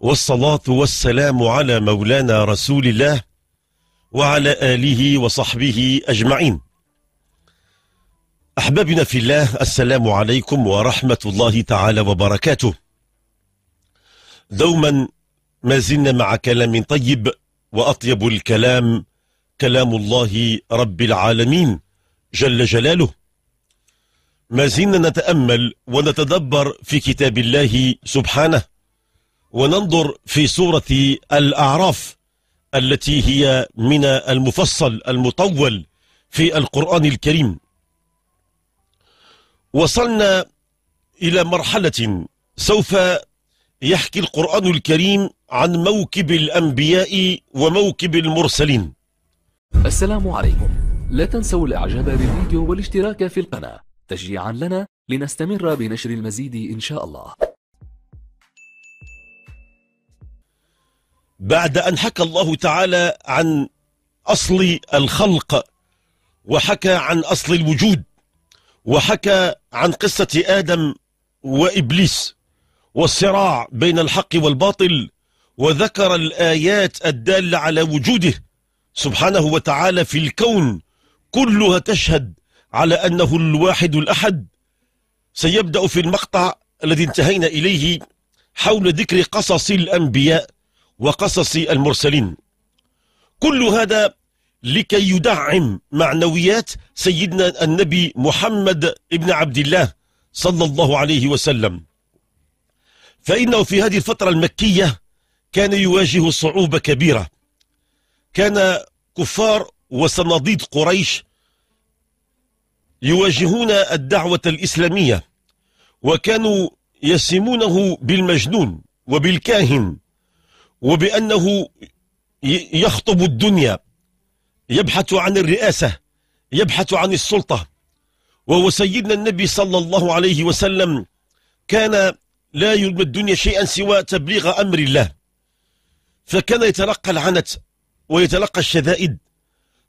والصلاة والسلام على مولانا رسول الله وعلى آله وصحبه أجمعين أحبابنا في الله السلام عليكم ورحمة الله تعالى وبركاته دوما ما زلنا مع كلام طيب وأطيب الكلام كلام الله رب العالمين جل جلاله ما زلنا نتأمل ونتدبر في كتاب الله سبحانه وننظر في سورة الأعراف التي هي من المفصل المطول في القرآن الكريم وصلنا إلى مرحلة سوف يحكي القرآن الكريم عن موكب الأنبياء وموكب المرسلين السلام عليكم لا تنسوا الإعجاب بالفيديو والاشتراك في القناة تشجيعا لنا لنستمر بنشر المزيد إن شاء الله بعد أن حكى الله تعالى عن أصل الخلق وحكى عن أصل الوجود وحكى عن قصة آدم وإبليس والصراع بين الحق والباطل وذكر الآيات الدالة على وجوده سبحانه وتعالى في الكون كلها تشهد على أنه الواحد الأحد سيبدأ في المقطع الذي انتهينا إليه حول ذكر قصص الأنبياء وقصص المرسلين كل هذا لكي يدعم معنويات سيدنا النبي محمد ابن عبد الله صلى الله عليه وسلم فإنه في هذه الفترة المكية كان يواجه صعوبة كبيرة كان كفار وصناديد قريش يواجهون الدعوة الإسلامية وكانوا يسمونه بالمجنون وبالكاهن وبأنه يخطب الدنيا يبحث عن الرئاسة يبحث عن السلطة وهو سيدنا النبي صلى الله عليه وسلم كان لا يلبى الدنيا شيئا سوى تبليغ أمر الله فكان يتلقى العنت ويتلقى الشدائد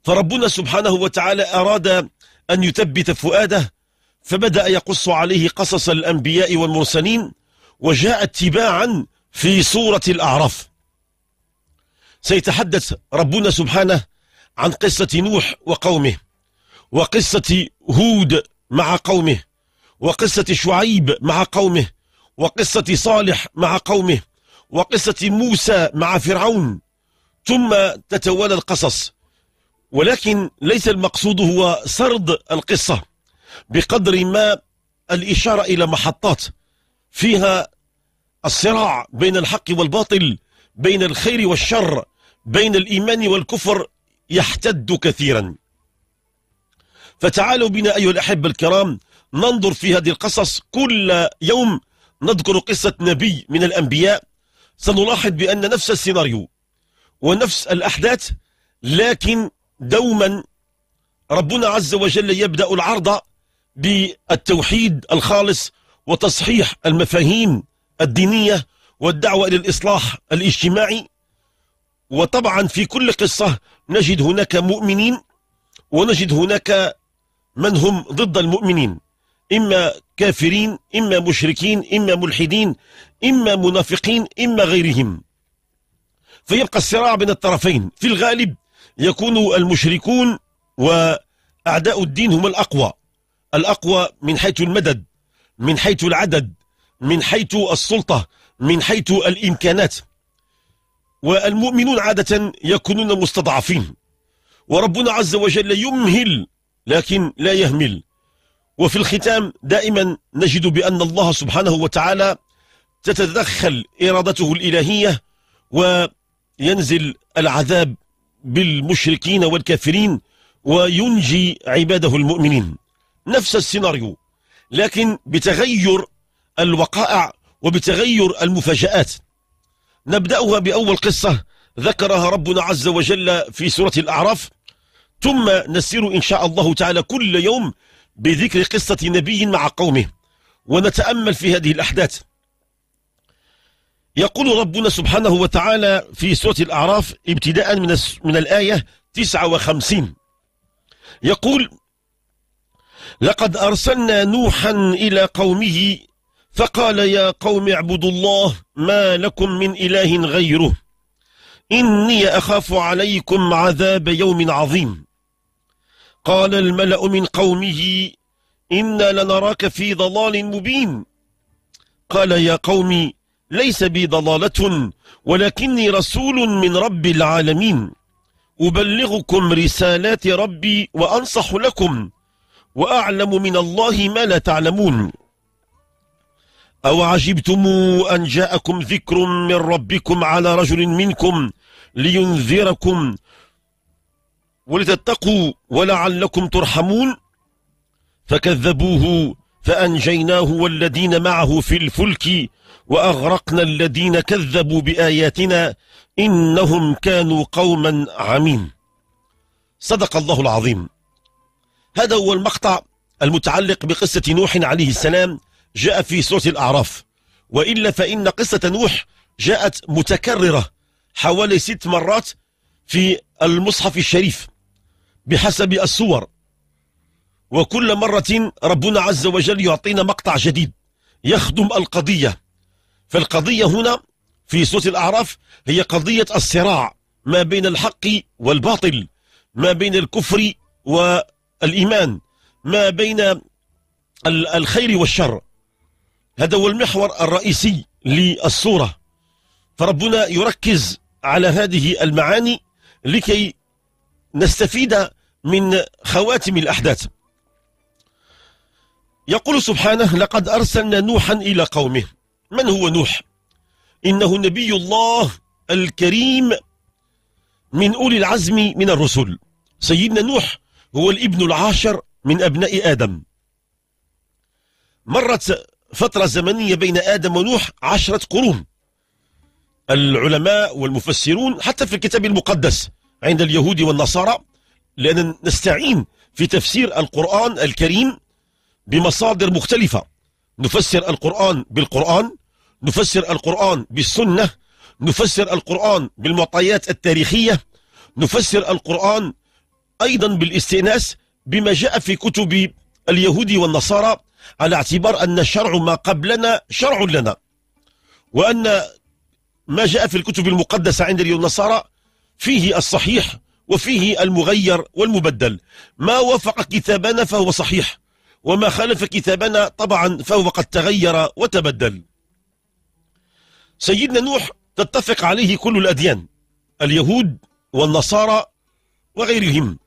فربنا سبحانه وتعالى أراد أن يثبت فؤاده فبدأ يقص عليه قصص الأنبياء والمرسلين وجاء اتباعا في سورة الأعراف سيتحدث ربنا سبحانه عن قصة نوح وقومه وقصة هود مع قومه وقصة شعيب مع قومه وقصة صالح مع قومه وقصة موسى مع فرعون ثم تتوالى القصص ولكن ليس المقصود هو سرد القصة بقدر ما الإشارة إلى محطات فيها الصراع بين الحق والباطل بين الخير والشر بين الإيمان والكفر يحتد كثيرا فتعالوا بنا أيها الأحبة الكرام ننظر في هذه القصص كل يوم نذكر قصة نبي من الأنبياء سنلاحظ بأن نفس السيناريو ونفس الأحداث لكن دوما ربنا عز وجل يبدأ العرض بالتوحيد الخالص وتصحيح المفاهيم الدينية والدعوة إلى الإصلاح الاجتماعي وطبعا في كل قصة نجد هناك مؤمنين ونجد هناك من هم ضد المؤمنين إما كافرين إما مشركين إما ملحدين إما منافقين إما غيرهم فيبقى الصراع بين الطرفين في الغالب يكون المشركون وأعداء الدين هم الأقوى الأقوى من حيث المدد من حيث العدد من حيث السلطة من حيث الإمكانات والمؤمنون عادة يكونون مستضعفين وربنا عز وجل يمهل لكن لا يهمل وفي الختام دائما نجد بأن الله سبحانه وتعالى تتدخل إرادته الإلهية وينزل العذاب بالمشركين والكافرين وينجي عباده المؤمنين نفس السيناريو لكن بتغير الوقائع وبتغير المفاجآت نبدأها بأول قصة ذكرها ربنا عز وجل في سورة الأعراف ثم نسير إن شاء الله تعالى كل يوم بذكر قصة نبي مع قومه ونتأمل في هذه الأحداث يقول ربنا سبحانه وتعالى في سورة الأعراف ابتداء من, من الآية 59 يقول لقد أرسلنا نوحا إلى قومه فقال يا قوم اعبدوا الله ما لكم من إله غيره إني أخاف عليكم عذاب يوم عظيم قال الملأ من قومه إنا لنراك في ضلال مبين قال يا قوم ليس بي ضلالة ولكني رسول من رب العالمين أبلغكم رسالات ربي وأنصح لكم وأعلم من الله ما لا تعلمون أو عجبتم أن جاءكم ذكر من ربكم على رجل منكم لينذركم ولتتقوا ولعلكم ترحمون فكذبوه فأنجيناه والذين معه في الفلك وأغرقنا الذين كذبوا بآياتنا إنهم كانوا قوما عمين صدق الله العظيم هذا هو المقطع المتعلق بقصة نوح عليه السلام جاء في سورة الأعراف وإلا فإن قصة نوح جاءت متكررة حوالي ست مرات في المصحف الشريف بحسب الصور وكل مرة ربنا عز وجل يعطينا مقطع جديد يخدم القضية فالقضية هنا في سورة الأعراف هي قضية الصراع ما بين الحق والباطل ما بين الكفر والإيمان ما بين الخير والشر هذا هو المحور الرئيسي للصورة فربنا يركز على هذه المعاني لكي نستفيد من خواتم الأحداث يقول سبحانه لقد أرسلنا نوحا إلى قومه من هو نوح؟ إنه نبي الله الكريم من أولي العزم من الرسل سيدنا نوح هو الابن العاشر من أبناء آدم مرت فترة زمنية بين آدم ونوح عشرة قرون العلماء والمفسرون حتى في الكتاب المقدس عند اليهود والنصارى لأن نستعين في تفسير القرآن الكريم بمصادر مختلفة نفسر القرآن بالقرآن نفسر القرآن بالسنة نفسر القرآن بالمعطيات التاريخية نفسر القرآن أيضا بالاستئناس بما جاء في كتب اليهود والنصارى على اعتبار أن شرع ما قبلنا شرع لنا وأن ما جاء في الكتب المقدسة عند اليهود فيه الصحيح وفيه المغير والمبدل ما وافق كتابنا فهو صحيح وما خالف كتابنا طبعا فهو قد تغير وتبدل سيدنا نوح تتفق عليه كل الأديان اليهود والنصارى وغيرهم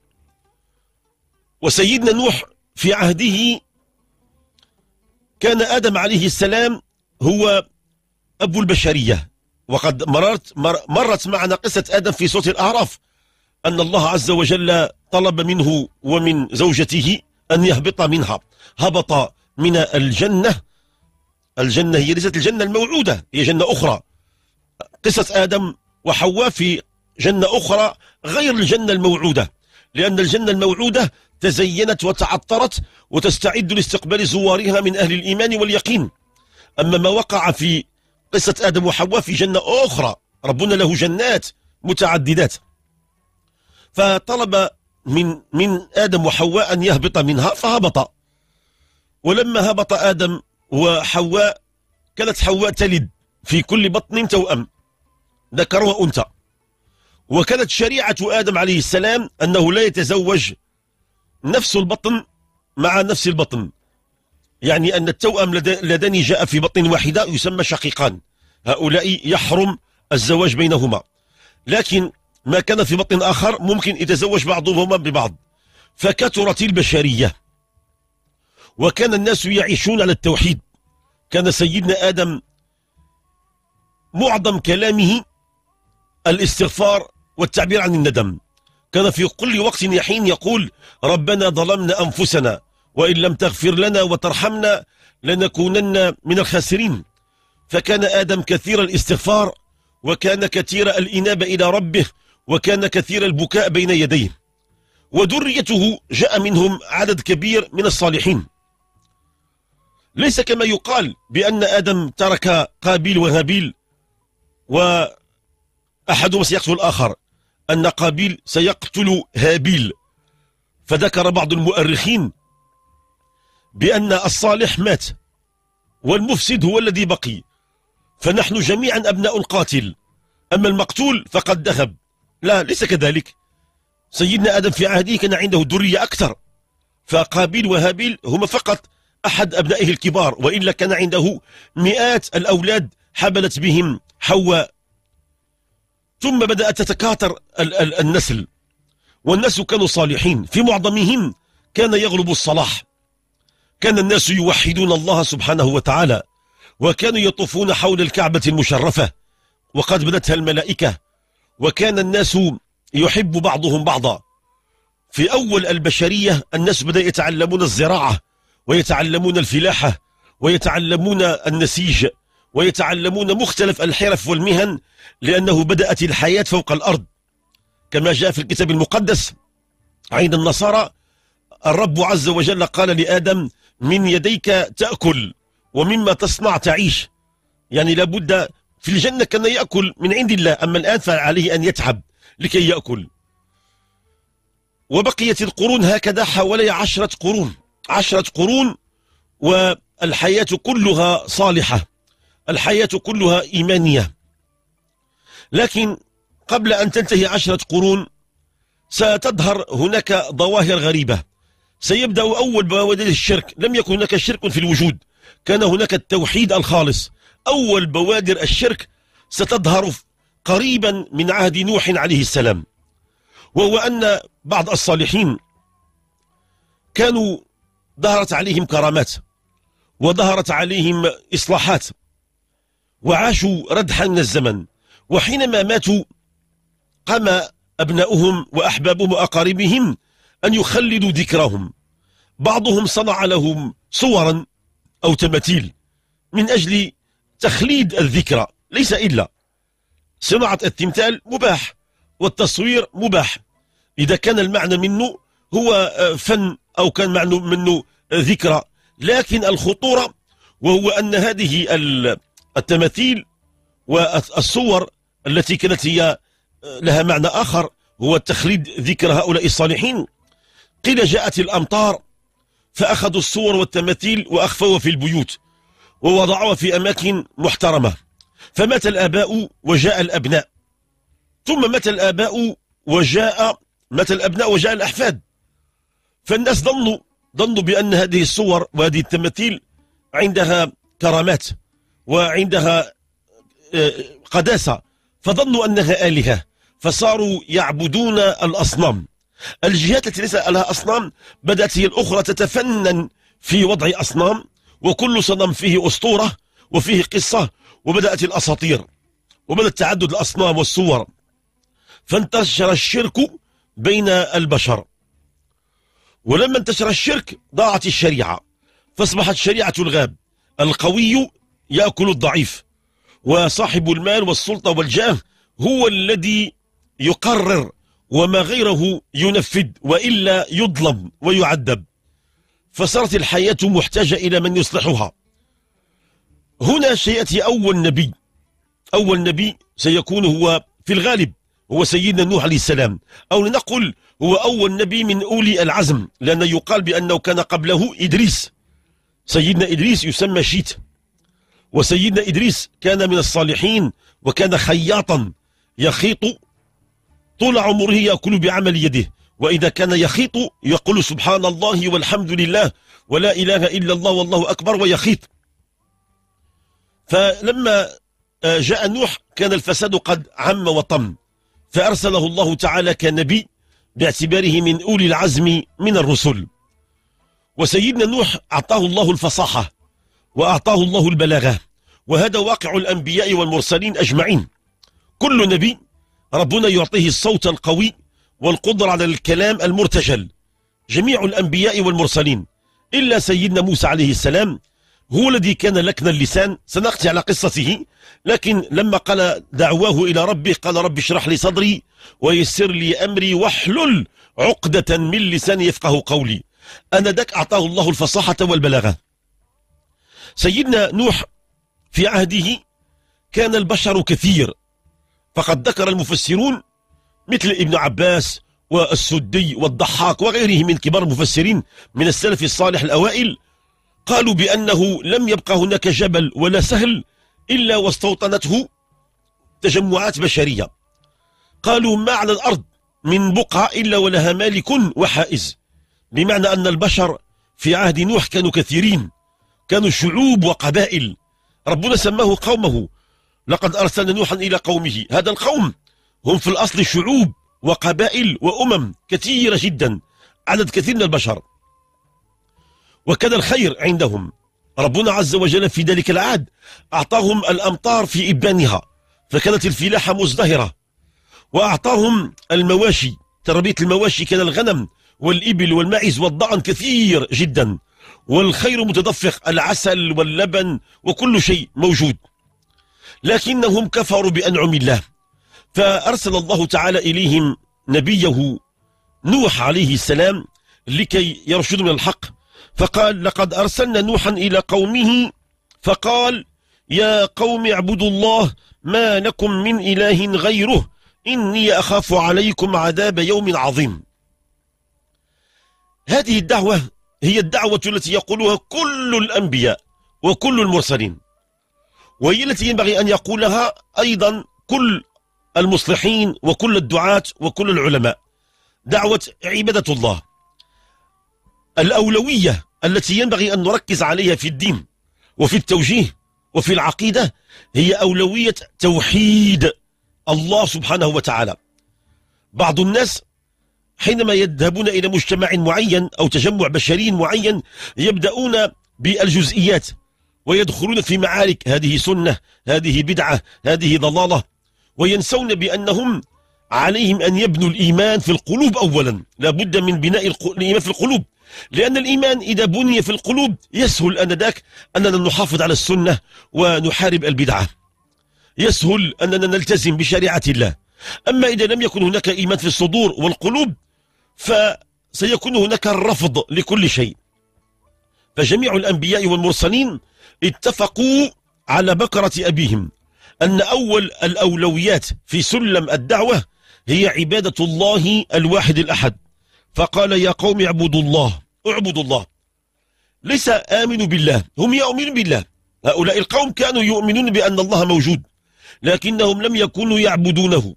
وسيدنا نوح في عهده كان آدم عليه السلام هو أبو البشرية وقد مررت مر مرت معنا قصة آدم في صوت الأعراف أن الله عز وجل طلب منه ومن زوجته أن يهبط منها هبط من الجنة الجنة هي ليست الجنة الموعودة هي جنة أخرى قصة آدم وحواء في جنة أخرى غير الجنة الموعودة لأن الجنة الموعودة تزينت وتعطرت وتستعد لاستقبال زوارها من أهل الإيمان واليقين أما ما وقع في قصة آدم وحواء في جنة أخرى ربنا له جنات متعددات فطلب من من آدم وحواء أن يهبط منها فهبط ولما هبط آدم وحواء كانت حواء تلد في كل بطن توأم ذكر وأنثى وكانت شريعة آدم عليه السلام أنه لا يتزوج نفس البطن مع نفس البطن يعني أن التوأم لدني جاء في بطن واحدة يسمى شقيقان هؤلاء يحرم الزواج بينهما لكن ما كان في بطن آخر ممكن يتزوج بعضهما ببعض فكثرت البشرية وكان الناس يعيشون على التوحيد كان سيدنا آدم معظم كلامه الاستغفار والتعبير عن الندم كان في كل وقت يحين يقول ربنا ظلمنا أنفسنا وإن لم تغفر لنا وترحمنا لنكونن من الخاسرين فكان آدم كثير الاستغفار وكان كثير الإنابة إلى ربه وكان كثير البكاء بين يديه وذريته جاء منهم عدد كبير من الصالحين ليس كما يقال بأن آدم ترك قابيل وهابيل وأحدهم سيقتل الآخر أن قابيل سيقتل هابيل فذكر بعض المؤرخين بأن الصالح مات والمفسد هو الذي بقي فنحن جميعا أبناء القاتل أما المقتول فقد ذهب لا ليس كذلك سيدنا آدم في عهده كان عنده درية أكثر فقابيل وهابيل هما فقط أحد أبنائه الكبار وإلا كان عنده مئات الأولاد حملت بهم حواء ثم بدأت تتكاثر النسل والناس كانوا صالحين في معظمهم كان يغلب الصلاح كان الناس يوحدون الله سبحانه وتعالى وكانوا يطوفون حول الكعبة المشرفة وقد بنتها الملائكة وكان الناس يحب بعضهم بعضا في أول البشرية الناس بدأ يتعلمون الزراعة ويتعلمون الفلاحة ويتعلمون النسيج ويتعلمون مختلف الحرف والمهن لأنه بدأت الحياة فوق الأرض كما جاء في الكتاب المقدس عين النصارى الرب عز وجل قال لآدم من يديك تأكل ومما تصنع تعيش يعني لابد في الجنة كان يأكل من عند الله أما الآن فعليه أن يتعب لكي يأكل وبقيت القرون هكذا حوالي عشرة قرون عشرة قرون والحياة كلها صالحة الحياة كلها إيمانية لكن قبل أن تنتهي عشرة قرون ستظهر هناك ظواهر غريبة سيبدأ أول بوادر الشرك لم يكن هناك شرك في الوجود كان هناك التوحيد الخالص أول بوادر الشرك ستظهر قريبا من عهد نوح عليه السلام وهو أن بعض الصالحين كانوا ظهرت عليهم كرامات وظهرت عليهم إصلاحات وعاشوا ردحا من الزمن وحينما ماتوا قام أبناؤهم وأحبابهم وأقاربهم أن يخلدوا ذكرهم بعضهم صنع لهم صورا أو تماثيل من أجل تخليد الذكرى ليس إلا صناعة التمثال مباح والتصوير مباح إذا كان المعنى منه هو آه، فن أو كان معنى منه ذكرى لكن الخطورة وهو أن هذه التماثيل والصور التي كانت هي آه، لها معنى آخر هو تخليد ذكر هؤلاء الصالحين قيل جاءت الأمطار فأخذوا الصور والتماثيل وأخفوها في البيوت ووضعوها في أماكن محترمة فمات الآباء وجاء الأبناء ثم مات الآباء وجاء مات الأبناء وجاء الأحفاد فالناس ظنوا ظنوا بأن هذه الصور وهذه التماثيل عندها كرامات وعندها آه، قداسة فظنوا أنها آلهة فصاروا يعبدون الأصنام الجهات التي ليس لها أصنام بدأت هي الأخرى تتفنن في وضع أصنام وكل صنم فيه أسطورة وفيه قصة وبدأت الأساطير وبدأ تعدد الأصنام والصور فانتشر الشرك بين البشر ولما انتشر الشرك ضاعت الشريعة فاصبحت شريعة الغاب القوي يأكل الضعيف وصاحب المال والسلطة والجاه هو الذي يقرر وما غيره ينفذ وإلا يظلم ويعذب فصارت الحياة محتاجة إلى من يصلحها هنا سيأتي أول نبي أول نبي سيكون هو في الغالب هو سيدنا نوح عليه السلام أو لنقل هو أول نبي من أولي العزم لأن يقال بأنه كان قبله إدريس سيدنا إدريس يسمى شيت وسيدنا إدريس كان من الصالحين وكان خياطا يخيط طول عمره يأكل بعمل يده وإذا كان يخيط يقول سبحان الله والحمد لله ولا إله إلا الله والله أكبر ويخيط فلما آه، جاء نوح كان الفساد قد عم وطم فأرسله الله تعالى كنبي باعتباره من أولي العزم من الرسل وسيدنا نوح أعطاه الله الفصاحة وأعطاه الله البلاغة وهذا واقع الأنبياء والمرسلين أجمعين كل نبي ربنا يعطيه الصوت القوي والقدرة على الكلام المرتجل جميع الأنبياء والمرسلين إلا سيدنا موسى عليه السلام هو الذي كان لكن اللسان سنأتي على قصته لكن لما قال دعواه إلى ربه قال رب اشرح لي صدري ويسر لي أمري واحلل عقدة من لساني يفقه قولي أنا ذاك أعطاه الله الفصاحة والبلاغة سيدنا نوح في عهده كان البشر كثير فقد ذكر المفسرون مثل ابن عباس والسدي والضحاك وغيره من كبار المفسرين من السلف الصالح الأوائل قالوا بأنه لم يبقى هناك جبل ولا سهل إلا واستوطنته تجمعات بشرية قالوا ما على الأرض من بقعة إلا ولها مالك وحائز بمعنى أن البشر في عهد نوح كانوا كثيرين كانوا شعوب وقبائل ربنا سماه قومه لقد أرسلنا نوحا إلى قومه هذا القوم هم في الأصل شعوب وقبائل وأمم كثيرة جدا عدد كثير من البشر وكان الخير عندهم ربنا عز وجل في ذلك العهد أعطاهم الأمطار في إبانها فكانت الفلاحة مزدهرة وأعطاهم المواشي تربية المواشي كان الغنم والإبل والمعز والضعن كثير جدا والخير متدفق العسل واللبن وكل شيء موجود لكنهم كفروا بأنعم الله فأرسل الله تعالى إليهم نبيه نوح عليه السلام لكي يرشدهم الحق فقال لقد أرسلنا نوحا إلى قومه فقال يا قوم اعبدوا الله ما لكم من إله غيره إني أخاف عليكم عذاب يوم عظيم هذه الدعوة هي الدعوة التي يقولها كل الأنبياء وكل المرسلين وهي التي ينبغي أن يقولها أيضا كل المصلحين وكل الدعاة وكل العلماء دعوة عبادة الله الأولوية التي ينبغي أن نركز عليها في الدين وفي التوجيه وفي العقيدة هي أولوية توحيد الله سبحانه وتعالى بعض الناس حينما يذهبون إلى مجتمع معين أو تجمع بشري معين يبدأون بالجزئيات ويدخلون في معارك هذه سنة هذه بدعة هذه ضلالة وينسون بأنهم عليهم أن يبنوا الإيمان في القلوب أولا لابد من بناء الإيمان في القلوب لأن الإيمان إذا بني في القلوب يسهل أنذاك أننا نحافظ على السنة ونحارب البدعة يسهل أننا نلتزم بشريعة الله أما إذا لم يكن هناك إيمان في الصدور والقلوب فسيكون هناك الرفض لكل شيء فجميع الأنبياء والمرسلين اتفقوا على بكرة أبيهم أن أول الأولويات في سلم الدعوة هي عبادة الله الواحد الأحد فقال يا قوم اعبدوا الله اعبدوا الله ليس آمنوا بالله هم يؤمنون بالله هؤلاء القوم كانوا يؤمنون بأن الله موجود لكنهم لم يكونوا يعبدونه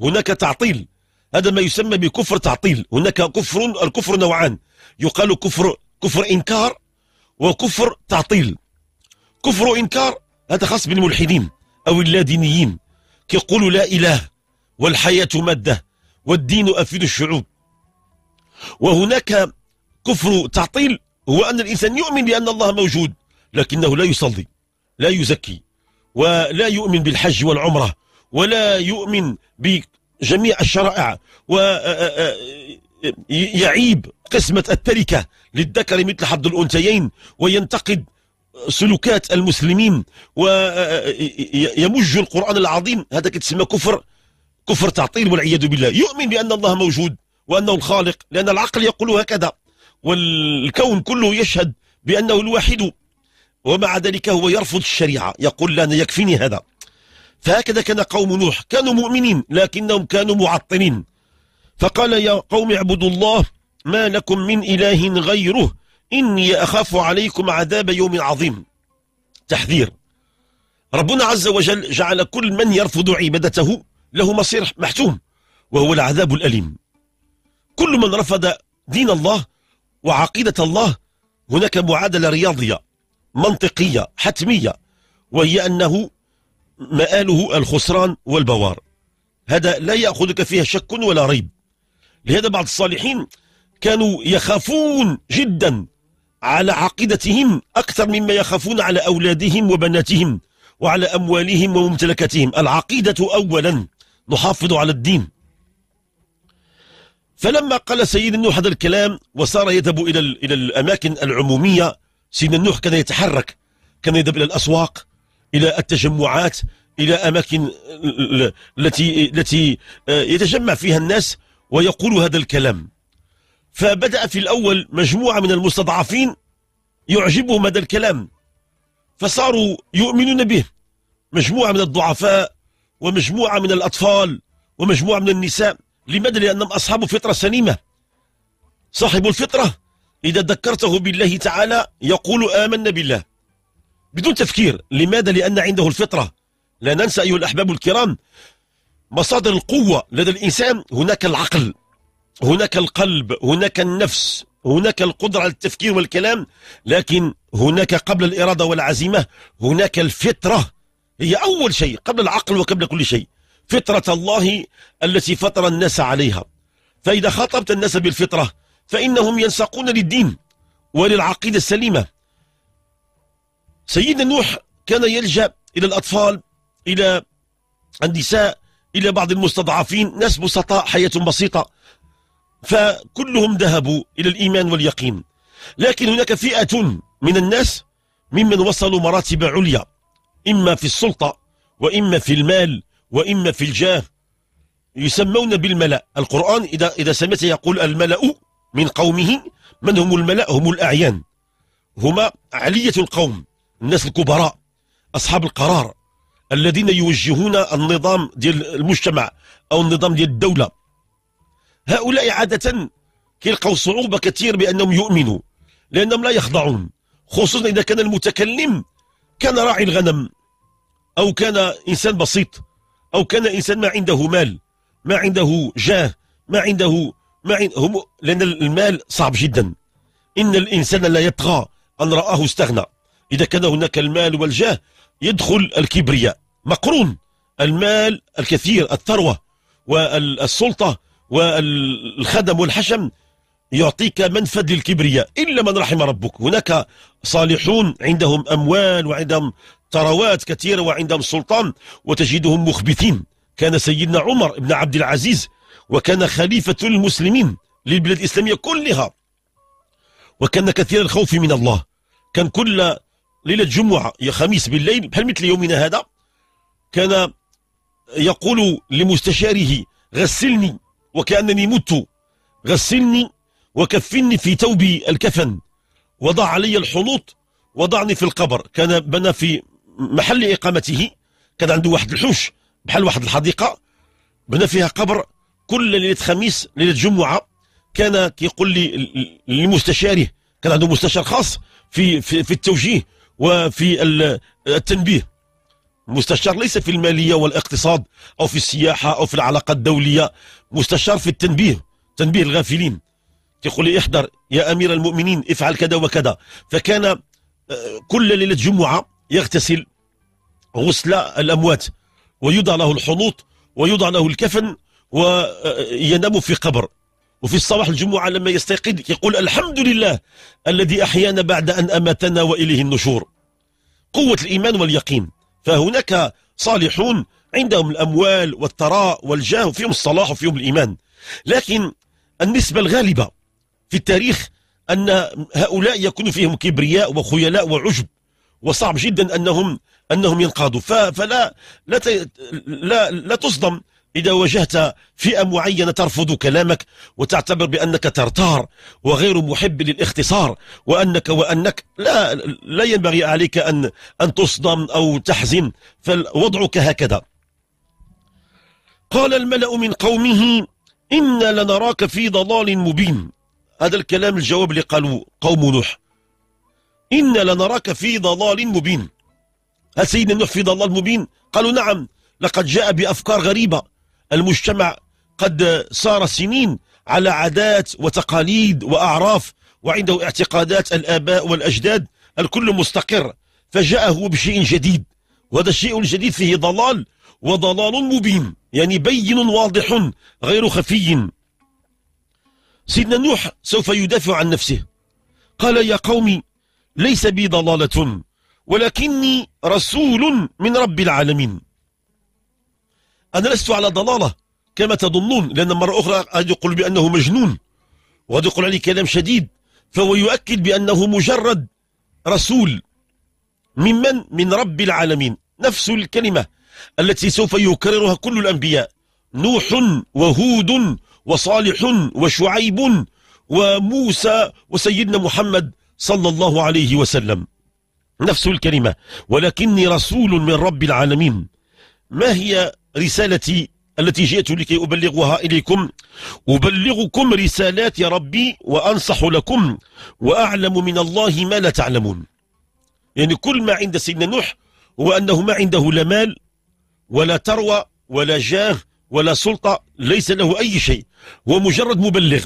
هناك تعطيل هذا ما يسمى بكفر تعطيل هناك كفر الكفر نوعان يقال كفر كفر إنكار وكفر تعطيل كفر إنكار هذا خاص بالملحدين أو اللادينيين كيقولوا لا إله والحياة مادة والدين أفيد الشعوب وهناك كفر تعطيل هو أن الإنسان يؤمن بأن الله موجود لكنه لا يصلي لا يزكي ولا يؤمن بالحج والعمرة ولا يؤمن بجميع الشرائع ويعيب آه، آه، آه، قسمة التركة للذكر مثل حظ الأنثيين وينتقد سلوكات المسلمين ويمج القرآن العظيم هذا كتسمى كفر كفر تعطيل والعياذ بالله يؤمن بأن الله موجود وأنه الخالق لأن العقل يقول هكذا والكون كله يشهد بأنه الواحد ومع ذلك هو يرفض الشريعة يقول لا أنا يكفيني هذا فهكذا كان قوم نوح كانوا مؤمنين لكنهم كانوا معطلين فقال يا قوم اعبدوا الله ما لكم من إله غيره إني أخاف عليكم عذاب يوم عظيم تحذير ربنا عز وجل جعل كل من يرفض عبادته له مصير محتوم وهو العذاب الأليم كل من رفض دين الله وعقيدة الله هناك معادلة رياضية منطقية حتمية وهي أنه مآله الخسران والبوار هذا لا يأخذك فيها شك ولا ريب لهذا بعض الصالحين كانوا يخافون جدا على عقيدتهم أكثر مما يخافون على أولادهم وبناتهم وعلى أموالهم وممتلكاتهم العقيدة أولا نحافظ على الدين فلما قال سيدنا النوح هذا الكلام وصار يذهب إلى, إلى الأماكن العمومية سيدنا النوح كان يتحرك كان يذهب إلى الأسواق إلى التجمعات إلى أماكن التي التي آه، يتجمع فيها الناس ويقول هذا الكلام فبدأ في الأول مجموعة من المستضعفين يعجبهم هذا الكلام فصاروا يؤمنون به مجموعة من الضعفاء ومجموعة من الأطفال ومجموعة من النساء لماذا؟ لأنهم أصحاب فطرة سليمة صاحب الفطرة إذا ذكرته بالله تعالى يقول آمنا بالله بدون تفكير لماذا لأن عنده الفطرة لا ننسى أيها الأحباب الكرام مصادر القوة لدى الإنسان هناك العقل هناك القلب هناك النفس هناك القدرة على التفكير والكلام لكن هناك قبل الإرادة والعزيمة هناك الفطرة هي أول شيء قبل العقل وقبل كل شيء فطرة الله التي فطر الناس عليها فإذا خاطبت الناس بالفطرة فإنهم ينساقون للدين وللعقيدة السليمة سيدنا نوح كان يلجأ إلى الأطفال إلى النساء إلى بعض المستضعفين ناس بسطاء حياه بسيطة فكلهم ذهبوا إلى الإيمان واليقين لكن هناك فئة من الناس ممن وصلوا مراتب عليا إما في السلطة وإما في المال وإما في الجاه يسمون بالملأ القرآن إذا, إذا سمعت يقول الملأ من قومه من هم الملأ هم الأعيان هما علية القوم الناس الكبراء أصحاب القرار الذين يوجهون النظام ديال المجتمع أو النظام ديال الدولة هؤلاء عادة كيلقوا صعوبة كثير بأنهم يؤمنوا لأنهم لا يخضعون خصوصا إذا كان المتكلم كان راعي الغنم أو كان إنسان بسيط أو كان إنسان ما عنده مال ما عنده جاه ما عنده ما هم لأن المال صعب جدا إن الإنسان لا يطغى أن رآه استغنى إذا كان هناك المال والجاه يدخل الكبرياء مقرون المال الكثير الثروة والسلطة والخدم والحشم يعطيك منفذ للكبرياء إلا من رحم ربك هناك صالحون عندهم أموال وعندهم ثروات كثيرة وعندهم سلطان وتجدهم مخبثين كان سيدنا عمر بن عبد العزيز وكان خليفة المسلمين للبلاد الإسلامية كلها وكان كثير الخوف من الله كان كل ليلة الجمعة يا خميس بالليل بحال مثل يومنا هذا كان يقول لمستشاره غسلني وكأنني مت غسلني وكفني في توبي الكفن وضع علي الحنوط وضعني في القبر كان بنى في محل إقامته كان عنده واحد الحوش بحال واحد الحديقة بنى فيها قبر كل ليلة خميس ليلة جمعة كان كيقول لي لمستشاره كان عنده مستشار خاص في في, في التوجيه وفي التنبيه المستشار ليس في المالية والاقتصاد أو في السياحة أو في العلاقات الدولية مستشار في التنبيه تنبيه الغافلين تقول لي احذر يا أمير المؤمنين افعل كذا وكذا فكان آه، كل ليلة جمعة يغتسل غسل الأموات ويوضع له الحنوط ويوضع له الكفن وينام آه، في قبر وفي الصباح الجمعة لما يستيقظ يقول الحمد لله الذي أحيانا بعد أن أماتنا وإليه النشور قوة الإيمان واليقين فهناك صالحون عندهم الأموال والثراء والجاه وفيهم الصلاح وفيهم الإيمان لكن النسبة الغالبة في التاريخ أن هؤلاء يكون فيهم كبرياء وخيلاء وعجب وصعب جدا أنهم أنهم ينقادوا فلا لا لا, لا تصدم إذا واجهت فئة معينة ترفض كلامك وتعتبر بأنك ترتار وغير محب للاختصار وأنك وأنك لا لا ينبغي عليك أن أن تصدم أو تحزن فوضعك هكذا قال الملأ من قومه إنا لنراك في ضلال مبين هذا الكلام الجواب اللي قالوا قوم نوح إنا لنراك في ضلال مبين هل سيدنا نوح في ضلال مبين قالوا نعم لقد جاء بأفكار غريبة المجتمع قد صار سنين على عادات وتقاليد وأعراف وعنده اعتقادات الآباء والأجداد الكل مستقر فجاءه بشيء جديد وهذا الشيء الجديد فيه ضلال وضلال مبين يعني بين واضح غير خفي سيدنا نوح سوف يدافع عن نفسه قال يا قومي ليس بي ضلالة ولكني رسول من رب العالمين أنا لست على ضلالة كما تظنون لأن مرة أخرى قد يقول بأنه مجنون وقد يقول عليه كلام شديد فهو يؤكد بأنه مجرد رسول ممن من رب العالمين نفس الكلمة التي سوف يكررها كل الأنبياء نوح وهود وصالح وشعيب وموسى وسيدنا محمد صلى الله عليه وسلم نفس الكلمة ولكني رسول من رب العالمين ما هي رسالتي التي جئت لكي أبلغها إليكم أبلغكم رسالات ربي وأنصح لكم وأعلم من الله ما لا تعلمون يعني كل ما عند سيدنا نوح هو أنه ما عنده لا مال ولا تروى ولا جاه ولا سلطة ليس له أي شيء هو مجرد مبلغ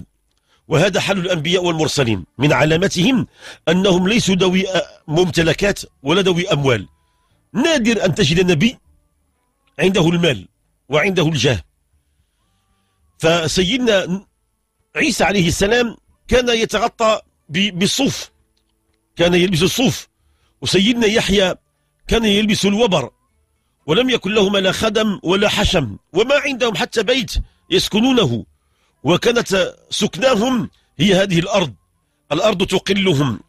وهذا حال الأنبياء والمرسلين من علامتهم أنهم ليسوا ذوي ممتلكات ولا ذوي أموال نادر أن تجد نبي عنده المال وعنده الجاه فسيدنا عيسى عليه السلام كان يتغطى بالصوف كان يلبس الصوف وسيدنا يحيى كان يلبس الوبر ولم يكن لهما لا خدم ولا حشم وما عندهم حتى بيت يسكنونه وكانت سكناهم هي هذه الأرض الأرض تقلهم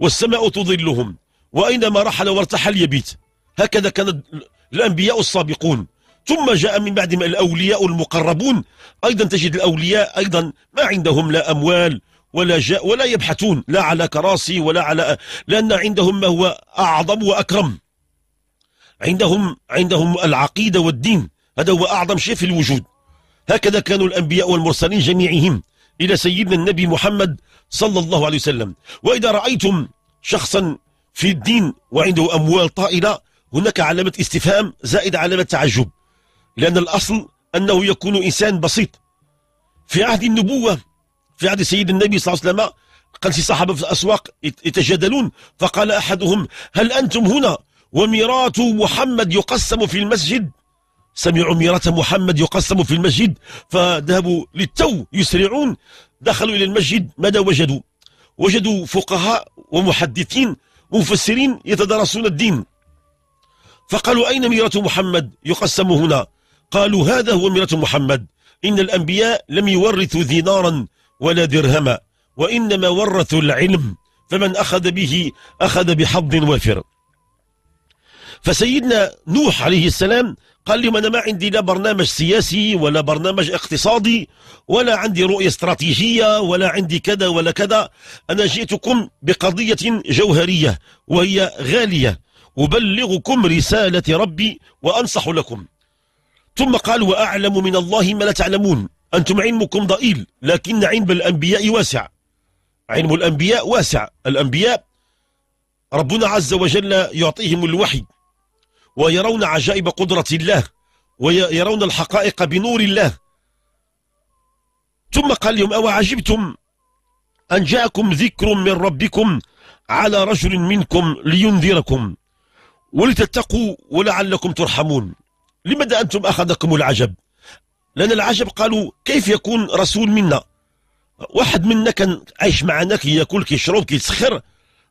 والسماء تظلهم وأينما رحل وارتحل يبيت هكذا كانت الأنبياء السابقون ثم جاء من بعدهم الأولياء المقربون أيضا تجد الأولياء أيضا ما عندهم لا أموال ولا جاء ولا يبحثون لا على كراسي ولا على لأن عندهم ما هو أعظم وأكرم عندهم عندهم العقيدة والدين هذا هو أعظم شيء في الوجود هكذا كانوا الأنبياء والمرسلين جميعهم إلى سيدنا النبي محمد صلى الله عليه وسلم وإذا رأيتم شخصا في الدين وعنده أموال طائلة هناك علامة استفهام زائد علامة تعجب لأن الأصل أنه يكون إنسان بسيط في عهد النبوة في عهد سيد النبي صلى الله عليه وسلم قال في صحابة في الأسواق يتجادلون فقال أحدهم هل أنتم هنا وميراث محمد يقسم في المسجد سمعوا ميراث محمد يقسم في المسجد فذهبوا للتو يسرعون دخلوا إلى المسجد ماذا وجدوا وجدوا فقهاء ومحدثين مفسرين يتدرسون الدين فقالوا أين ميراث محمد يقسم هنا قالوا هذا هو ميراث محمد إن الأنبياء لم يورثوا دينارا ولا درهما وإنما ورثوا العلم فمن أخذ به أخذ بحظ وافر فسيدنا نوح عليه السلام قال لهم أنا ما عندي لا برنامج سياسي ولا برنامج اقتصادي ولا عندي رؤية استراتيجية ولا عندي كذا ولا كذا أنا جئتكم بقضية جوهرية وهي غالية أبلغكم رسالة ربي وأنصح لكم ثم قال وأعلم من الله ما لا تعلمون أنتم علمكم ضئيل لكن علم الأنبياء واسع علم الأنبياء واسع الأنبياء ربنا عز وجل يعطيهم الوحي ويرون عجائب قدرة الله ويرون الحقائق بنور الله ثم قال لهم أو عجبتم أن جاءكم ذكر من ربكم على رجل منكم لينذركم ولتتقوا ولعلكم ترحمون لماذا أنتم أخذكم العجب لأن العجب قالوا كيف يكون رسول منا واحد منا كان عايش معنا كي يأكل كي يشرب كي يسخر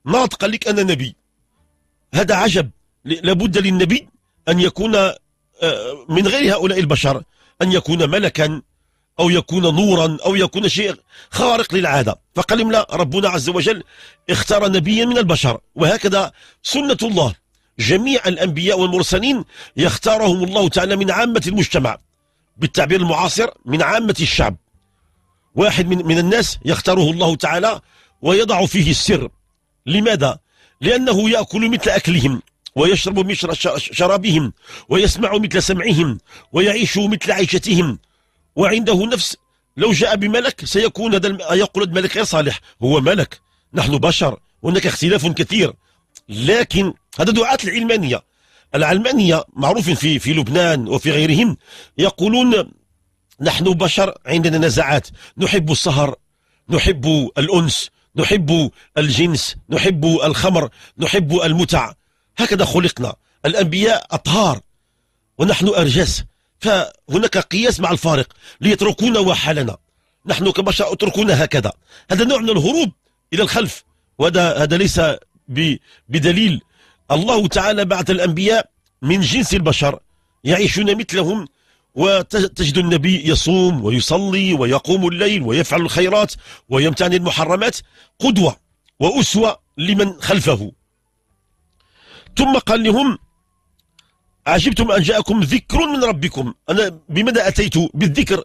ناطق قال لك أنا نبي هذا عجب لابد للنبي أن يكون آه، من غير هؤلاء البشر أن يكون ملكا أو يكون نورا أو يكون شيء خارق للعادة فقال لا ربنا عز وجل اختار نبيا من البشر وهكذا سنة الله جميع الأنبياء والمرسلين يختارهم الله تعالى من عامة المجتمع بالتعبير المعاصر من عامة الشعب واحد من, من الناس يختاره الله تعالى ويضع فيه السر لماذا؟ لأنه يأكل مثل أكلهم ويشرب مثل شرابهم ويسمع مثل سمعهم ويعيش مثل عيشتهم وعنده نفس لو جاء بملك سيكون هذا يقول الملك غير صالح هو ملك نحن بشر هناك اختلاف كثير لكن هذا دعاة العلمانية العلمانية معروفين في في لبنان وفي غيرهم يقولون نحن بشر عندنا نزعات نحب السهر نحب الأنس نحب الجنس نحب الخمر نحب المتع هكذا خلقنا الأنبياء أطهار ونحن أرجس فهناك قياس مع الفارق ليتركونا وحالنا نحن كبشر اتركونا هكذا هذا نوع من الهروب إلى الخلف وهذا هذا ليس بدليل الله تعالى بعث الأنبياء من جنس البشر يعيشون مثلهم وتجد النبي يصوم ويصلي ويقوم الليل ويفعل الخيرات ويمتعن المحرمات قدوة وأسوة لمن خلفه ثم قال لهم عجبتم أن جاءكم ذكر من ربكم أنا بماذا أتيت بالذكر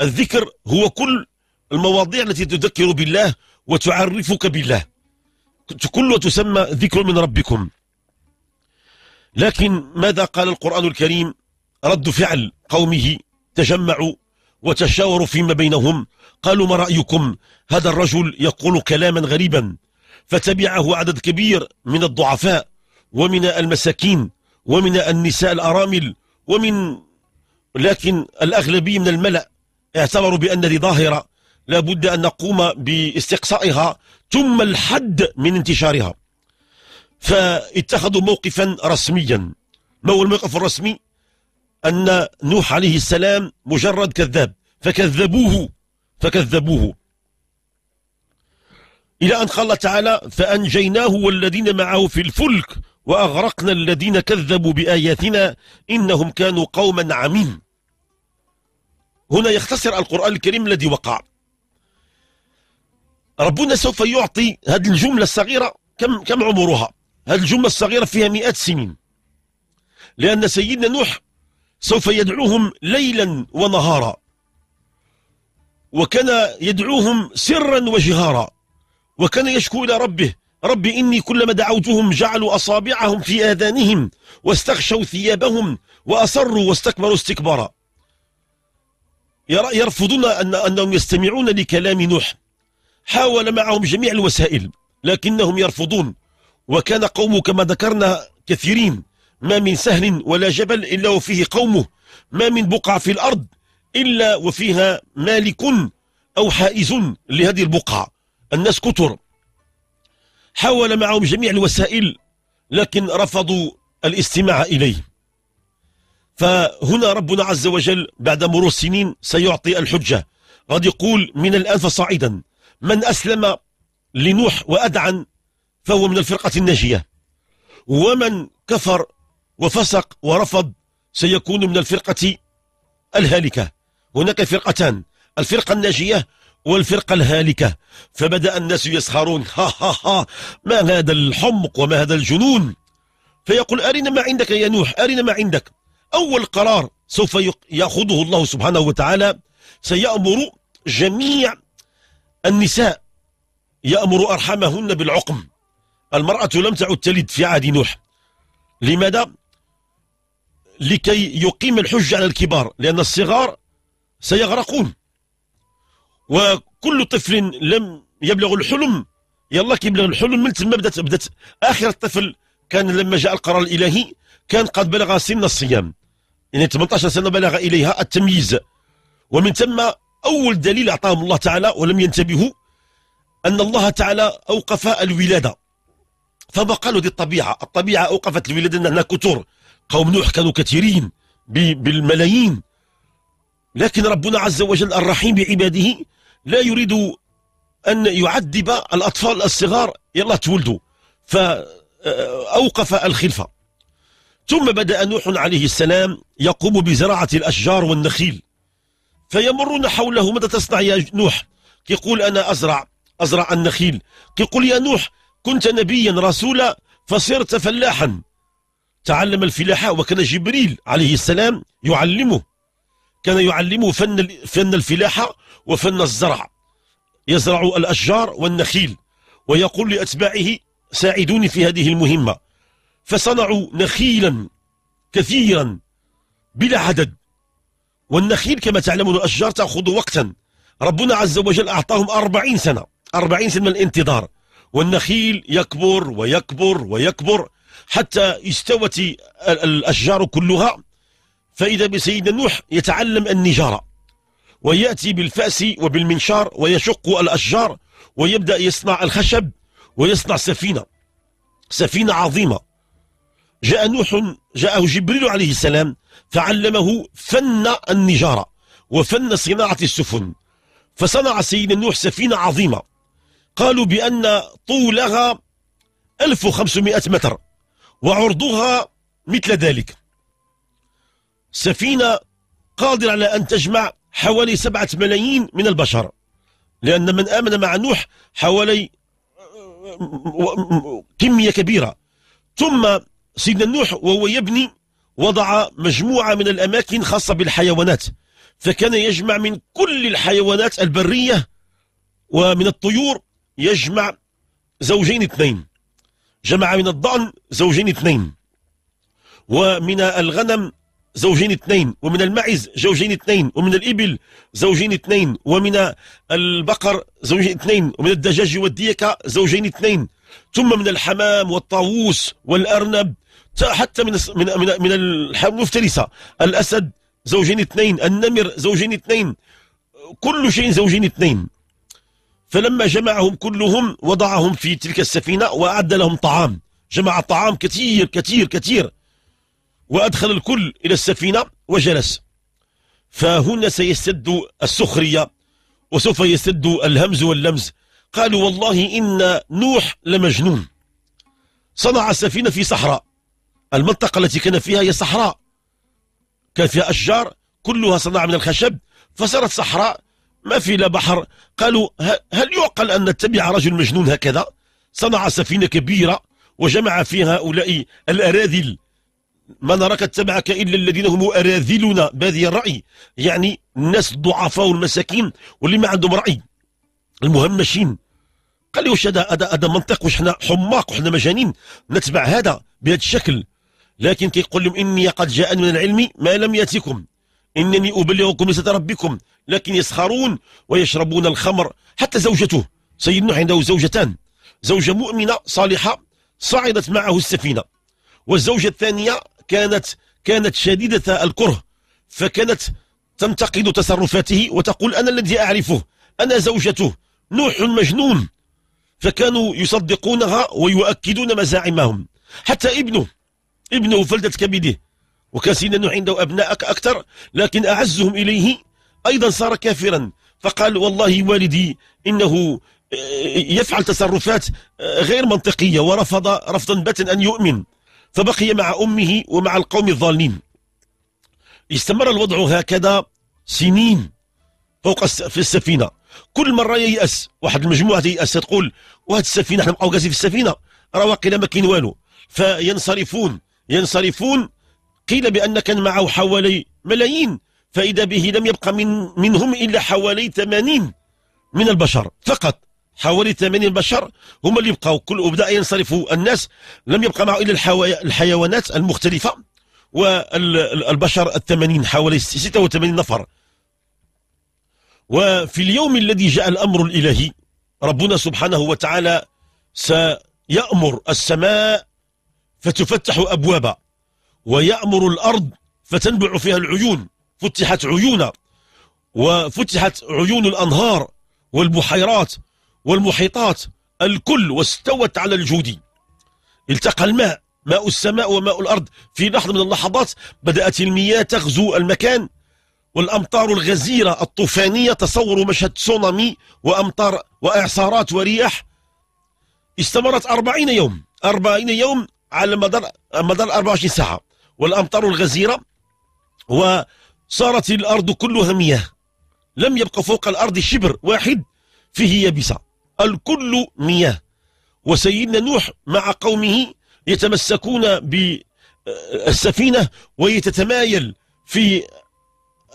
الذكر هو كل المواضيع التي تذكر بالله وتعرفك بالله كلها تسمى ذكر من ربكم لكن ماذا قال القرآن الكريم رد فعل قومه تجمعوا وتشاوروا فيما بينهم قالوا ما رأيكم هذا الرجل يقول كلاما غريبا فتبعه عدد كبير من الضعفاء ومن المساكين ومن النساء الأرامل ومن لكن الأغلبية من الملأ اعتبروا بأن لظاهرة لابد أن نقوم باستقصائها ثم الحد من انتشارها فاتخذوا موقفا رسميا ما هو الموقف الرسمي أن نوح عليه السلام مجرد كذاب فكذبوه فكذبوه إلى أن قال تعالى فأنجيناه والذين معه في الفلك وأغرقنا الذين كذبوا بآياتنا إنهم كانوا قوما عمين هنا يختصر القرآن الكريم الذي وقع ربنا سوف يعطي هذه الجملة الصغيرة كم, كم عمرها هذه الجملة الصغيرة فيها مئات السنين. لأن سيدنا نوح سوف يدعوهم ليلا ونهارا وكان يدعوهم سرا وجهارا وكان يشكو إلى ربه ربي إني كلما دعوتهم جعلوا أصابعهم في آذانهم واستغشوا ثيابهم وأصروا واستكبروا استكبارا يرفضون أن أنهم يستمعون لكلام نوح حاول معهم جميع الوسائل لكنهم يرفضون وكان قومه كما ذكرنا كثيرين ما من سهل ولا جبل إلا وفيه قومه ما من بقعة في الأرض إلا وفيها مالك أو حائز لهذه البقعة الناس كثر حاول معهم جميع الوسائل لكن رفضوا الاستماع إليه فهنا ربنا عز وجل بعد مرور السنين سيعطي الحجة قد يقول من الآن فصاعدا من أسلم لنوح وأدعن فهو من الفرقة الناجية ومن كفر وفسق ورفض سيكون من الفرقة الهالكة هناك فرقتان الفرقة الناجية والفرقة الهالكة فبدأ الناس يسخرون ها ها ها ما هذا الحمق وما هذا الجنون فيقول أرنا ما عندك يا نوح أرنا ما عندك أول قرار سوف يأخذه الله سبحانه وتعالى سيأمر جميع النساء يأمر أرحمهن بالعقم المرأة لم تعد تلد في عهد نوح لماذا؟ لكي يقيم الحج على الكبار لأن الصغار سيغرقون وكل طفل لم يبلغ الحلم يلا كيبلغ الحلم من تما بدات بدات اخر الطفل كان لما جاء القرار الالهي كان قد بلغ سن الصيام يعني 18 سنه بلغ اليها التمييز ومن ثم أول دليل أعطاهم الله تعالى ولم ينتبهوا أن الله تعالى أوقف الولادة فما قالوا دي الطبيعة الطبيعة أوقفت الولادة أنها كثر قوم نوح كانوا كثيرين بالملايين لكن ربنا عز وجل الرحيم بعباده لا يريد أن يعذب الأطفال الصغار يلا تولدوا فأوقف الخلفة ثم بدأ نوح عليه السلام يقوم بزراعة الأشجار والنخيل فيمرون حوله ماذا تصنع يا نوح كيقول أنا أزرع أزرع النخيل كيقول يا نوح كنت نبيا رسولا فصرت فلاحا تعلم الفلاحة وكان جبريل عليه السلام يعلمه كان يعلمه فن, فن الفلاحة وفن الزرع يزرع الأشجار والنخيل ويقول لأتباعه ساعدوني في هذه المهمة فصنعوا نخيلا كثيرا بلا عدد والنخيل كما تعلمون الأشجار تأخذ وقتا ربنا عز وجل أعطاهم أربعين سنة أربعين سنة من الانتظار والنخيل يكبر ويكبر ويكبر حتى استوت الأشجار كلها فإذا بسيدنا نوح يتعلم النجارة ويأتي بالفأس وبالمنشار ويشق الأشجار ويبدأ يصنع الخشب ويصنع سفينة سفينة عظيمة جاء نوح جاءه جبريل عليه السلام تعلمه فن النجارة وفن صناعة السفن فصنع سيدنا نوح سفينة عظيمة قالوا بأن طولها 1500 متر وعرضها مثل ذلك سفينة قادرة على أن تجمع حوالي سبعة ملايين من البشر لأن من آمن مع نوح حوالي كمية كبيرة ثم سيدنا نوح وهو يبني وضع مجموعة من الأماكن خاصة بالحيوانات فكان يجمع من كل الحيوانات البرية ومن الطيور يجمع زوجين اثنين جمع من الضأن زوجين اثنين ومن الغنم زوجين اثنين ومن المعز زوجين اثنين ومن الإبل زوجين اثنين ومن البقر زوجين اثنين ومن الدجاج والديكة زوجين اثنين ثم من الحمام والطاووس والأرنب حتى من من من, من الحيوانات المفترسه الاسد زوجين اثنين النمر زوجين اثنين كل شيء زوجين اثنين فلما جمعهم كلهم وضعهم في تلك السفينه واعد لهم طعام جمع طعام كثير كثير كثير وادخل الكل الى السفينه وجلس فهنا سيسد السخريه وسوف يسد الهمز واللمز قالوا والله ان نوح لمجنون صنع السفينه في صحراء المنطقة التي كان فيها هي صحراء كان فيها أشجار كلها صناعة من الخشب فصارت صحراء ما في لا بحر قالوا هل يعقل أن نتبع رجل مجنون هكذا صنع سفينة كبيرة وجمع فيها هؤلاء الأراذل ما نراك اتبعك إلا الذين هم أراذلنا بهذه الرأي يعني الناس الضعفاء والمساكين واللي ما عندهم رأي المهمشين قال لي واش هذا هذا منطق واش حنا حماق وحنا مجانين نتبع هذا بهذا الشكل لكن كيقول لهم إني قد جاءني من العلم ما لم يأتكم إنني أبلغكم رسالة ربكم لكن يسخرون ويشربون الخمر حتى زوجته سيدنا نوح عنده زوجتان زوجة مؤمنة صالحة صعدت معه السفينة والزوجة الثانية كانت كانت شديدة الكره فكانت تنتقد تصرفاته وتقول أنا الذي أعرفه أنا زوجته نوح مجنون فكانوا يصدقونها ويؤكدون مزاعمهم حتى ابنه ابنه فلدت كبده وكان سنانه عنده أبناءك أكثر لكن أعزهم إليه أيضا صار كافرا فقال والله والدي إنه آه، يفعل تصرفات آه، غير منطقية ورفض رفضا بتا أن يؤمن فبقي مع أمه ومع القوم الظالمين استمر الوضع هكذا سنين فوق في السفينة كل مرة ييأس واحد المجموعة ييأس تقول وهذه السفينة احنا مقوقسين في السفينة راه واقيلا ما كاين والو فينصرفون ينصرفون قيل بأن كان معه حوالي ملايين فإذا به لم يبقى من منهم إلا حوالي 80 من البشر فقط حوالي 80 بشر هم اللي بقوا كل وبدا ينصرف الناس لم يبقى معه الا الحيوانات المختلفه والبشر الثمانين حوالي 86 نفر وفي اليوم الذي جاء الامر الالهي ربنا سبحانه وتعالى سيامر السماء فتفتح أبوابا ويأمر الأرض فتنبع فيها العيون فتحت عيونا وفتحت عيون الأنهار والبحيرات والمحيطات الكل واستوت على الجود التقى الماء ماء السماء وماء الأرض في لحظة من اللحظات بدأت المياه تغزو المكان والأمطار الغزيرة الطوفانية تصور مشهد تسونامي وأمطار وإعصارات ورياح استمرت أربعين يوم أربعين يوم على مدار مدار 24 ساعه والامطار الغزيره وصارت الارض كلها مياه لم يبقى فوق الارض شبر واحد فيه يابسه الكل مياه وسيدنا نوح مع قومه يتمسكون بالسفينه وهي تتمايل في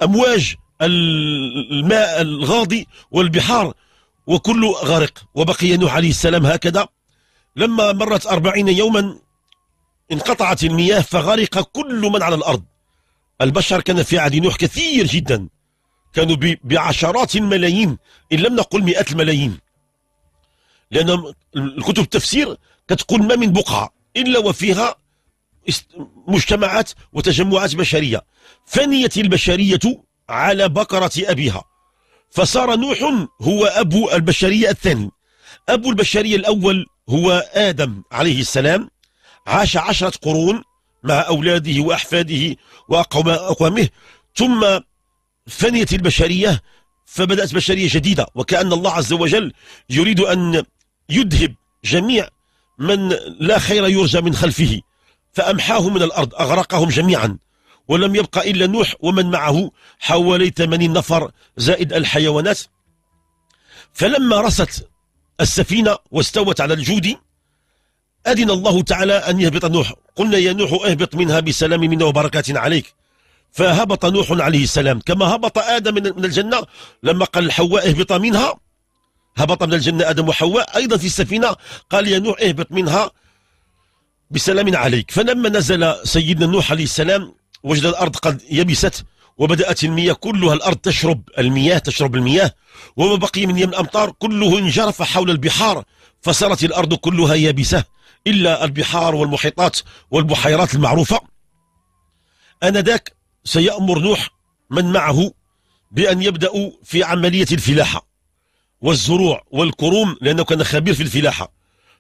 امواج الماء الغاضي والبحار وكل غرق وبقي نوح عليه السلام هكذا لما مرت أربعين يوما انقطعت المياه فغرق كل من على الأرض البشر كان في عهد نوح كثير جدا كانوا بعشرات الملايين إن لم نقل مئات الملايين لأن الكتب التفسير كتقول ما من بقعة إلا وفيها مجتمعات وتجمعات بشرية فنيت البشرية على بكرة أبيها فصار نوح هو أبو البشرية الثاني أبو البشرية الأول هو آدم عليه السلام عاش عشرة قرون مع أولاده وأحفاده وأقوامه ثم فنيت البشرية فبدأت بشرية جديدة وكأن الله عز وجل يريد أن يذهب جميع من لا خير يرجى من خلفه فأمحاه من الأرض أغرقهم جميعا ولم يبقى إلا نوح ومن معه حوالي 80 نفر زائد الحيوانات فلما رست السفينة واستوت على الجودي أذن الله تعالى أن يهبط نوح قلنا يا نوح اهبط منها بسلام منا وبركات عليك فهبط نوح عليه السلام كما هبط آدم من الجنة لما قال حواء اهبط منها هبط من الجنة آدم وحواء أيضا في السفينة قال يا نوح اهبط منها بسلام عليك فلما نزل سيدنا نوح عليه السلام وجد الأرض قد يبست وبدأت المياه كلها الأرض تشرب المياه تشرب المياه وما بقي من يم الأمطار كله انجرف حول البحار فصارت الأرض كلها يابسة إلا البحار والمحيطات والبحيرات المعروفة أنذاك سيأمر نوح من معه بأن يبدأوا في عملية الفلاحة والزروع والكروم لأنه كان خبير في الفلاحة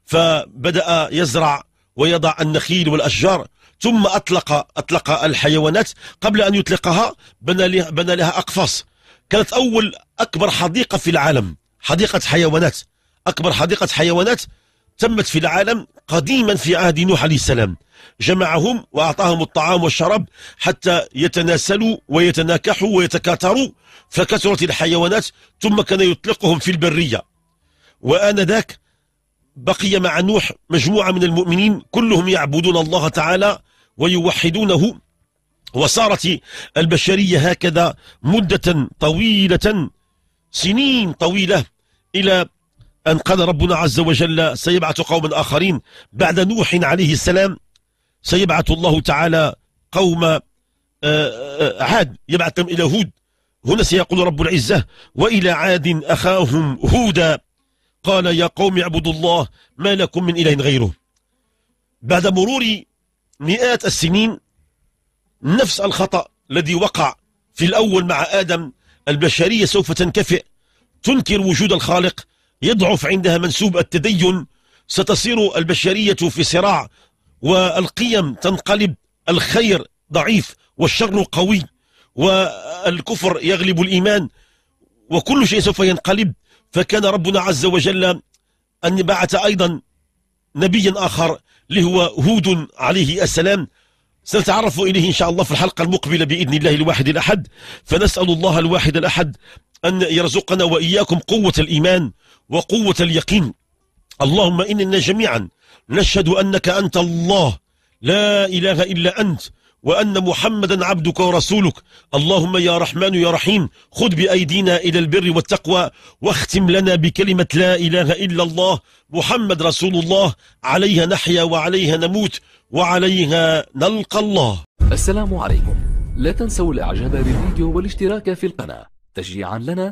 فبدأ يزرع ويضع النخيل والأشجار ثم أطلق أطلق الحيوانات قبل أن يطلقها بنى لها أقفاص كانت أول أكبر حديقة في العالم حديقة حيوانات أكبر حديقة حيوانات تمت في العالم قديما في عهد نوح عليه السلام جمعهم وأعطاهم الطعام والشراب حتى يتناسلوا ويتناكحوا ويتكاثروا فكثرت الحيوانات ثم كان يطلقهم في البرية وآنذاك بقي مع نوح مجموعة من المؤمنين كلهم يعبدون الله تعالى ويوحدونه وصارت البشرية هكذا مدة طويلة سنين طويلة إلى أن قال ربنا عز وجل سيبعث قوما آخرين بعد نوح عليه السلام سيبعث الله تعالى قوم آه، آه، عاد يبعثهم إلى هود هنا سيقول رب العزة وإلى عاد أخاهم هودا قال يا قوم اعبدوا الله ما لكم من إله غيره بعد مرور مئات السنين نفس الخطأ الذي وقع في الأول مع آدم البشرية سوف تنكفئ تنكر وجود الخالق يضعف عندها منسوب التدين ستصير البشرية في صراع والقيم تنقلب الخير ضعيف والشر قوي والكفر يغلب الإيمان وكل شيء سوف ينقلب فكان ربنا عز وجل أن بعث أيضا نبيا آخر لهو هود عليه السلام سنتعرف إليه إن شاء الله في الحلقة المقبلة بإذن الله الواحد الأحد فنسأل الله الواحد الأحد أن يرزقنا وإياكم قوة الإيمان وقوة اليقين اللهم إننا جميعا نشهد أنك أنت الله لا إله إلا أنت وأن محمدا عبدك ورسولك اللهم يا رحمن يا رحيم خذ بأيدينا إلى البر والتقوى واختم لنا بكلمة لا إله إلا الله محمد رسول الله عليها نحيا وعليها نموت وعليها نلقى الله السلام عليكم لا تنسوا الإعجاب بالفيديو والاشتراك في القناة تشجيعا لنا